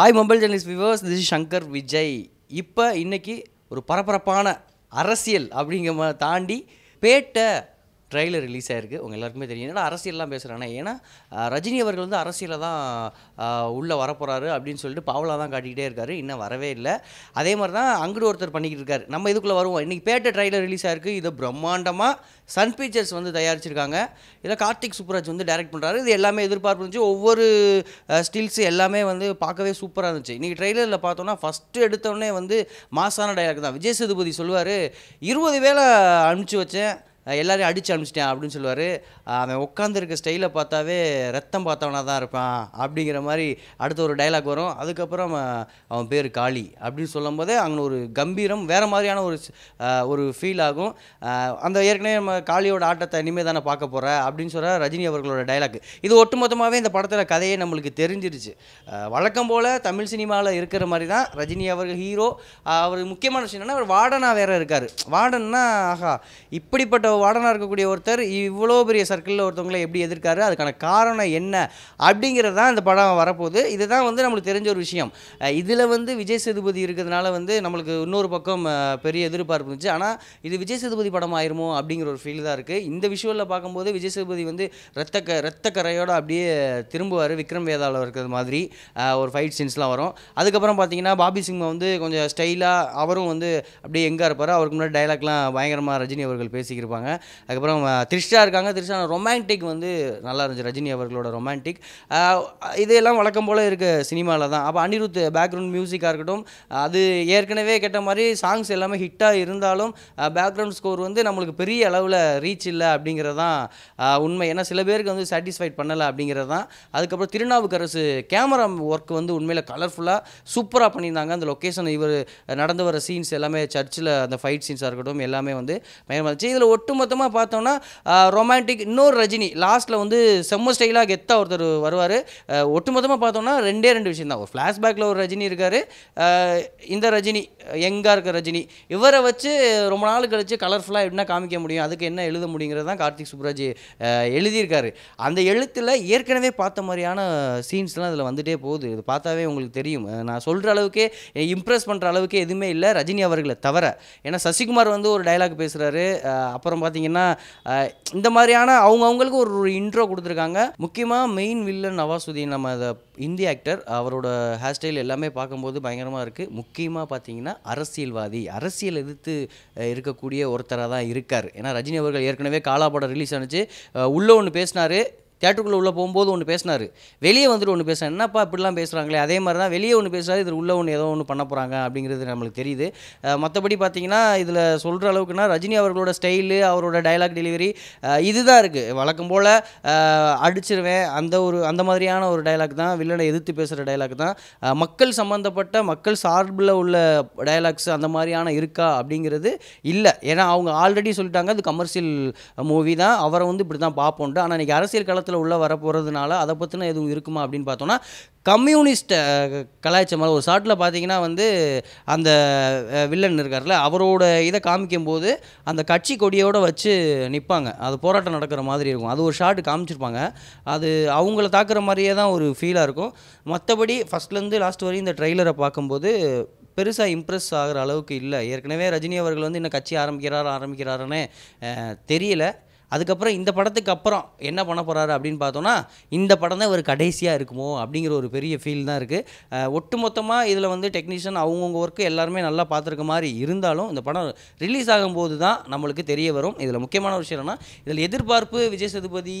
hi mobile journalist viewers this Shankar Vijay இப்போ இன்றைக்கி ஒரு பரபரப்பான அரசியல் அப்படிங்கிற தாண்டி பேட்டை ட்ரெய்லர் ரிலீஸ் ஆகிருக்கு உங்கள் எல்லாருக்குமே தெரியும் என்னடா அரசியல்லாம் பேசுகிறானே ஏன்னா ரஜினி அவர்கள் வந்து அரசியலில் தான் உள்ளே வரப்போகிறாரு அப்படின்னு சொல்லிட்டு பாவலாக தான் காட்டிக்கிட்டே இருக்காரு இன்னும் வரவே இல்லை அதே மாதிரி தான் அங்குடு ஒருத்தர் பண்ணிக்கிட்டு இருக்காரு நம்ம இதுக்குள்ளே வருவோம் இன்றைக்கி பேட்ட ட்ரெய்லர் ரிலீஸ் ஆயிருக்கு இதை பிரம்மாண்டமாக சன் பிக்சர்ஸ் வந்து தயாரிச்சிருக்காங்க இதில் கார்த்திக் சூப்பராஜ் வந்து டைரக்ட் பண்ணுறாரு இது எல்லாமே எதிர்பார்ப்பு இருந்துச்சு ஒவ்வொரு ஸ்டில்ஸ் எல்லாமே வந்து பார்க்கவே சூப்பராக இருந்துச்சு இன்றைக்கி ட்ரெய்லரில் பார்த்தோன்னா ஃபஸ்ட்டு எடுத்தோடனே வந்து மாசான டைலாக் தான் விஜய் சேதுபதி சொல்லுவார் இருபது வேலை அனுப்பிச்சி வச்சேன் எல்லாரையும் அடித்து அனுப்பிச்சிட்டேன் அப்படின்னு சொல்லுவார் அவன் உட்காந்துருக்க ஸ்டைலை பார்த்தாவே ரத்தம் பார்த்தவனாக தான் இருப்பான் அப்படிங்கிற மாதிரி அடுத்த ஒரு டைலாக் வரும் அதுக்கப்புறம் அவன் அவன் பேர் காளி அப்படின்னு சொல்லும் போதே அங்கே ஒரு கம்பீரம் வேறு மாதிரியான ஒரு ஒரு ஃபீல் ஆகும் அந்த ஏற்கனவே நம்ம காளியோட ஆட்டத்தை இனிமேல் தானே பார்க்க போகிற அப்படின்னு சொல்கிற ரஜினி அவர்களோட டைலாக் இது ஒட்டுமொத்தமாகவே இந்த படத்தில் கதையை நம்மளுக்கு தெரிஞ்சிருச்சு வழக்கம் போல் தமிழ் சினிமாவில் இருக்கிற மாதிரி தான் ரஜினி அவர்கள் ஹீரோ அவர் முக்கியமான விஷயம் என்னென்னா அவர் வார்டனாக வேறு இருக்கார் வார்டன்னா ஆஹா இப்படிப்பட்ட வார்டனாக இருக்கக்கூடிய ஒருத்தர் இவ்வளோ பெரிய சர்க்கிளில் ஒருத்தவங்களை எப்படி எதிர்க்காரு அதுக்கான காரணம் என்ன அப்படிங்கிறது தான் இந்த படம் வரப்போகுது இதுதான் வந்து நம்மளுக்கு தெரிஞ்ச ஒரு விஷயம் இதில் வந்து விஜய் சேதுபதி இருக்கிறதுனால வந்து நம்மளுக்கு இன்னொரு பக்கம் பெரிய எதிர்பார்ப்பு இருந்துச்சு ஆனால் இது விஜய் சேதுபதி படம் ஆயிருமோ அப்படிங்கிற ஒரு ஃபீல் தான் இருக்குது இந்த விஷுவலில் பார்க்கும்போது விஜய் சேதுபதி வந்து ரத்த க ரத்த கரையோடு அப்படியே திரும்புவார் விக்ரம் வேதாவில் இருக்கிறது மாதிரி ஒரு ஃபைட் சீன்ஸ்லாம் வரும் அதுக்கப்புறம் பார்த்தீங்கன்னா பாபி சிம்மா வந்து கொஞ்சம் ஸ்டைலாக அவரும் வந்து அப்படியே எங்கே இருப்பார் அவருக்கு முன்னாடி டைலாக்லாம் பயங்கரமாக ரஜினி அவர்கள் பேசிக்கிருப்பாங்க இருப்பாங்க அதுக்கப்புறம் த்ரிஷா இருக்காங்க த்ரிஷா ரொமான்டிக் வந்து நல்லா இருந்துச்சு ரஜினி அவர்களோட ரொமான்டிக் இதெல்லாம் வழக்கம் போல் இருக்க சினிமாவில் தான் அப்போ அனிருத் பேக்ரவுண்ட் மியூசிக்காக இருக்கட்டும் அது ஏற்கனவே கேட்ட மாதிரி சாங்ஸ் எல்லாமே ஹிட்டாக இருந்தாலும் பேக்ரவுண்ட் ஸ்கோர் வந்து நம்மளுக்கு பெரிய அளவில் ரீச் இல்லை அப்படிங்கிறதான் உண்மை ஏன்னா சில பேருக்கு வந்து சாட்டிஸ்ஃபைட் பண்ணலை அப்படிங்கிறது தான் அதுக்கப்புறம் திருநாவுக்கரசு கேமரா ஒர்க் வந்து உண்மையில் கலர்ஃபுல்லாக சூப்பராக பண்ணியிருந்தாங்க அந்த லொக்கேஷன் இவர் நடந்து வர சீன்ஸ் எல்லாமே சர்ச்சில் அந்த ஃபைட் சீன்ஸாக இருக்கட்டும் எல்லாமே வந்து மயமாச்சு இதில் ஒட்டு ஒட்டுமொத்தமாக பார்த்தோன்னா ரொமான்டிக் இன்னொரு ரஜினி லாஸ்ட்டில் வந்து செம்ம ஸ்டைலாக கெத்தாக ஒருத்தர் வருவார் ஒட்டுமொத்தமாக பார்த்தோம்னா ரெண்டே ரெண்டு விஷயம் தான் ஒரு ஃப்ளாஷ்பேக்கில் ஒரு ரஜினி இருக்கார் இந்த ரஜினி யங்காக இருக்க ரஜினி இவரை வச்சு ரொம்ப நாள் கழித்து கலர்ஃபுல்லாக எப்படின்னா காமிக்க முடியும் அதுக்கு என்ன எழுத முடியுங்கிறது தான் கார்த்திக் சுப்ராஜ் எழுதியிருக்காரு அந்த எழுத்தில் ஏற்கனவே பார்த்த மாதிரியான சீன்ஸ்லாம் இதில் வந்துகிட்டே போகுது இது பார்த்தாவே உங்களுக்கு தெரியும் நான் சொல்கிற அளவுக்கே இம்ப்ரெஸ் பண்ணுற அளவுக்கு எதுவுமே இல்லை ரஜினி அவர்களை தவிர ஏன்னா சசிகுமார் வந்து ஒரு டைலாக் பேசுகிறாரு அப்புறம் அதுக்கப்புறம் பார்த்தீங்கன்னா இந்த மாதிரியான அவங்க அவங்களுக்கு ஒரு ஒரு இன்ட்ரோ கொடுத்துருக்காங்க முக்கியமாக மெயின் வில்லன் நவாசுதீன் நம்ம அதை இந்திய ஆக்டர் அவரோட ஹேர் ஸ்டைல் எல்லாமே பார்க்கும்போது பயங்கரமாக இருக்குது முக்கியமாக பார்த்தீங்கன்னா அரசியல்வாதி அரசியல் எதிர்த்து இருக்கக்கூடிய ஒருத்தராக தான் இருக்கார் ஏன்னா ரஜினி அவர்கள் ஏற்கனவே காலா படம் ரிலீஸ் ஆனிச்சு உள்ளே ஒன்று பேசினார் தேட்டருக்குள்ளே உள்ளே போகும்போது ஒன்று பேசினார் வெளியே வந்துட்டு ஒன்று பேசினார் என்னப்பா இப்படிலாம் பேசுகிறாங்களே அதே மாதிரி தான் வெளியே ஒன்று பேசுகிறாரு இதில் உள்ளே ஒன்று ஏதோ ஒன்று பண்ண போகிறாங்க அப்படிங்கிறது நம்மளுக்கு தெரியுது மற்றபடி பார்த்தீங்கன்னா இதில் சொல்கிற அளவுக்குனா ரஜினி அவர்களோட ஸ்டைலு அவரோட டைலாக் டெலிவரி இதுதான் இருக்குது வழக்கம் போல் அடிச்சிருவேன் அந்த ஒரு அந்த மாதிரியான ஒரு டைலாக் தான் வில்லனை எதிர்த்து பேசுகிற டைலாக் தான் மக்கள் சம்மந்தப்பட்ட மக்கள் சார்பில் உள்ள டைலாக்ஸ் அந்த மாதிரியான இருக்கா அப்படிங்கிறது இல்லை ஏன்னா அவங்க ஆல்ரெடி சொல்லிட்டாங்க அது கமர்ஷியல் மூவி தான் அவரை வந்து இப்படி தான் பார்ப்போன்ட்டு ஆனால் இன்றைக்கி அரசியல் களத்தில் சமீபத்தில் உள்ளே வர போகிறதுனால அதை பற்றின எதுவும் இருக்குமா அப்படின்னு பார்த்தோன்னா கம்யூனிஸ்ட் கலாய்ச்ச ஒரு ஷார்ட்டில் பார்த்தீங்கன்னா வந்து அந்த வில்லன் இருக்கார்ல அவரோட இதை காமிக்கும் போது அந்த கட்சி கொடியோடு வச்சு நிற்பாங்க அது போராட்டம் நடக்கிற மாதிரி இருக்கும் அது ஒரு ஷார்ட் காமிச்சிருப்பாங்க அது அவங்கள தாக்குற மாதிரியே தான் ஒரு ஃபீலாக இருக்கும் மற்றபடி ஃபஸ்ட்லேருந்து லாஸ்ட் வரையும் இந்த ட்ரெய்லரை பார்க்கும்போது பெருசாக இம்ப்ரெஸ் ஆகிற அளவுக்கு இல்லை ஏற்கனவே ரஜினி அவர்கள் வந்து இன்னும் கட்சி ஆரம்பிக்கிறார் ஆரம்பிக்கிறாருன்னு தெரியல அதுக்கப்புறம் இந்த படத்துக்கு அப்புறம் என்ன பண்ண போகிறாரு அப்படின்னு பார்த்தோன்னா இந்த படம் தான் ஒரு கடைசியாக இருக்குமோ அப்படிங்கிற ஒரு பெரிய ஃபீல் தான் இருக்குது ஒட்டுமொத்தமாக இதில் வந்து டெக்னீஷியன் அவங்கவுங்க ஒர்க்கு எல்லாருமே நல்லா பார்த்துருக்க மாதிரி இருந்தாலும் இந்த படம் ரிலீஸ் ஆகும்போது தான் நம்மளுக்கு தெரிய வரும் இதில் முக்கியமான விஷயம் என்னென்னா இதில் எதிர்பார்ப்பு விஜய் சதுபதி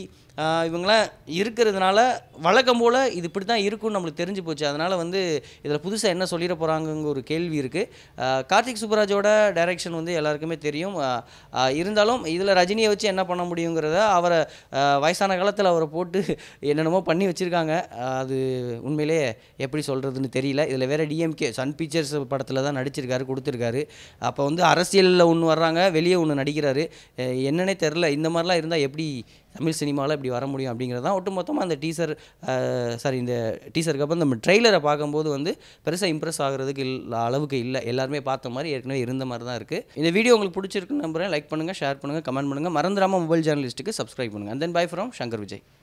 இவங்களாம் இருக்கிறதுனால வழக்கம் போல் இது இப்படி தான் இருக்கும்னு நம்மளுக்கு தெரிஞ்சு போச்சு அதனால் வந்து இதில் புதுசாக என்ன சொல்லிட போகிறாங்க ஒரு கேள்வி இருக்குது கார்த்திக் சுப்ராஜோட டைரக்ஷன் வந்து எல்லாருக்குமே தெரியும் இருந்தாலும் இதில் ரஜினியை வச்சு என்ன பண்ண பண்ண முடியுங்கிறத அவரை வயசான காலத்தில் அவரை போட்டு என்னென்னமோ பண்ணி வச்சுருக்காங்க அது உண்மையிலே எப்படி சொல்கிறதுன்னு தெரியல இதில் வேறு டிஎம்கே சன் பிக்சர்ஸ் படத்தில் தான் நடிச்சிருக்காரு கொடுத்துருக்காரு அப்போ வந்து அரசியலில் ஒன்று வர்றாங்க வெளியே ஒன்று நடிக்கிறாரு என்னன்னே தெரில இந்த மாதிரிலாம் இருந்தால் எப்படி தமிழ் சினிமாவில் இப்படி வர முடியும் அப்படிங்கிறது தான் ஒட்டுமொத்தமாக அந்த டீசர் சாரி இந்த டீசருக்கு அப்புறம் நம்ம ட்ரெய்லரை பார்க்கும்போது வந்து பெருசாக இம்ப்ரெஸ் ஆகிறதுக்கு இல்லை அளவுக்கு இல்லை எல்லாருமே பார்த்த மாதிரி ஏற்கனவே இருந்த மாதிரி தான் இருக்குது இந்த வீடியோ உங்களுக்கு பிடிச்சிருக்குன்னு நம்புறேன் லைக் பண்ணுங்கள் ஷேர் பண்ணுங்கள் கமெண்ட் பண்ணுங்கள் மறந்துடாமல் மொபைல் ஜேர்னலிஸ்ட்டுக்கு சப்ஸ்கிரைப் பண்ணுங்கள் and then bye from Shankar Vijay